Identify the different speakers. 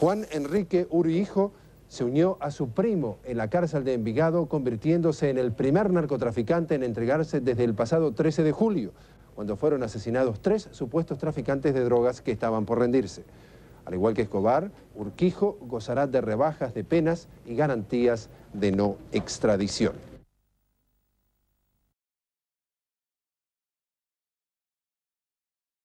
Speaker 1: Juan Enrique Urquijo se unió a su primo en la cárcel de Envigado, convirtiéndose en el primer narcotraficante en entregarse desde el pasado 13 de julio, cuando fueron asesinados tres supuestos traficantes de drogas que estaban por rendirse. Al igual que Escobar, Urquijo gozará de rebajas de penas y garantías de no extradición.